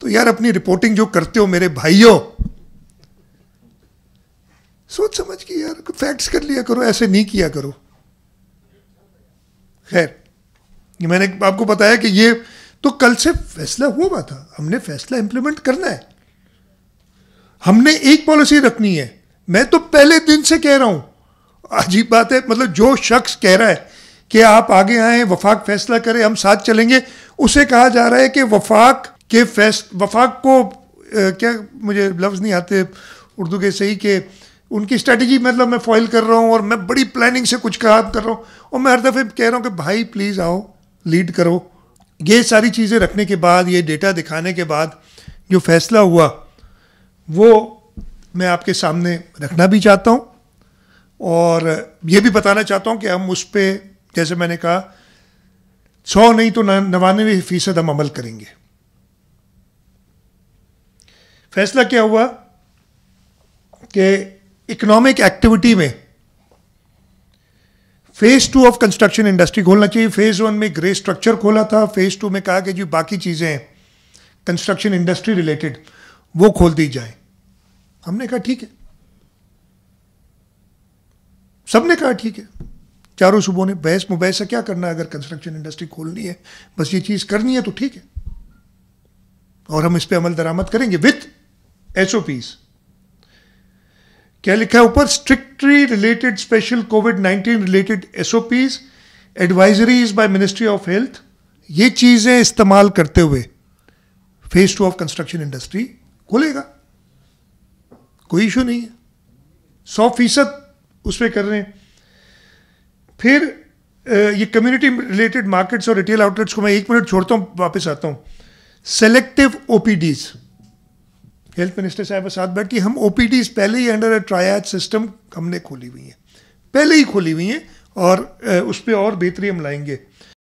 तो यार अपनी रिपोर्टिंग जो करते हो मेरे भाइयों सोच समझ के यार फैक्ट्स कर लिया करो ऐसे नहीं किया करो खैर ये मैंने आपको बताया कि ये तो कल से फैसला हुआ था हमने फैसला इंप्लीमेंट करना है हमने एक पॉलिसी रखनी है मैं तो पहले दिन से कह रहा हूं अजीब बात है मतलब जो शख्स कह रहा है कि आप आगे आए वफाक फैसला करें हम साथ चलेंगे उसे कहा जा रहा है कि वफाक कि फैस वफाक को आ, क्या मुझे लफ्ज़ नहीं आते उर्दू के सही के उनकी स्ट्रेटजी मतलब मैं फॉइल कर रहा हूँ और मैं बड़ी प्लानिंग से कुछ काम कर रहा हूँ और मैं हर दफ़े कह रहा हूँ कि भाई प्लीज़ आओ लीड करो ये सारी चीज़ें रखने के बाद ये डेटा दिखाने के बाद जो फैसला हुआ वो मैं आपके सामने रखना भी चाहता हूँ और ये भी बताना चाहता हूँ कि हम उस पर जैसे मैंने कहा सौ नहीं तो नवानवे फ़ीसद हम अमल करेंगे फैसला क्या हुआ कि इकोनॉमिक एक्टिविटी में phase two of construction industry खोलना चाहिए फेज वन में ग्रे स्ट्रक्चर खोला था फेज टू में कहा कि जो बाकी चीज़ें हैं कंस्ट्रक्शन इंडस्ट्री रिलेटेड वो खोल दी जाए हमने कहा ठीक है सबने कहा ठीक है चारों सुबह ने बहस से क्या करना है अगर कंस्ट्रक्शन इंडस्ट्री खोलनी है बस ये चीज़ करनी है तो ठीक है और हम इस पर अमल दरामद करेंगे विथ एस क्या लिखा है ऊपर strictly related special COVID 19 related as advisories by ministry of health ये चीज़ें इस्तेमाल करते हुए phase two of construction industry खोलेगा कोई इशू नहीं है सौ फीसद उस पर कर रहे हैं फिर ये कम्युनिटी रिलेटेड मार्केट्स और रिटेल आउटलेट्स को मैं एक मिनट छोड़ता हूं वापस आता हूं सेलेक्टिव ओपीडीज़ हेल्थ मिनिस्टर साहब के साथ बैठ के हम ओ पहले ही अंडर अ ट्रायाज सिस्टम हमने खोली हुई हैं पहले ही खोली हुई हैं और उस पर और बेहतरी हम लाएंगे